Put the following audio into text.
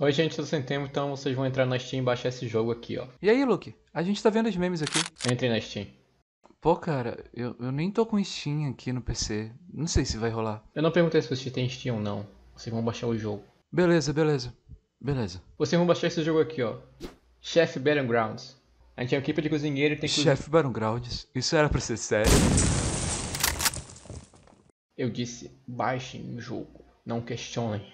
Oi, gente tô Sem Tempo, então vocês vão entrar na Steam e baixar esse jogo aqui, ó. E aí, Luke? A gente tá vendo os memes aqui. Entre na Steam. Pô, cara, eu, eu nem tô com Steam aqui no PC. Não sei se vai rolar. Eu não perguntei se você tem Steam ou não. Vocês vão baixar o jogo. Beleza, beleza. Beleza. Vocês vão baixar esse jogo aqui, ó. Chef Battlegrounds. A gente é uma equipe de cozinheiro e tem que... Chef Battlegrounds? Isso era pra ser sério? Eu disse, baixem o jogo. Não questionem.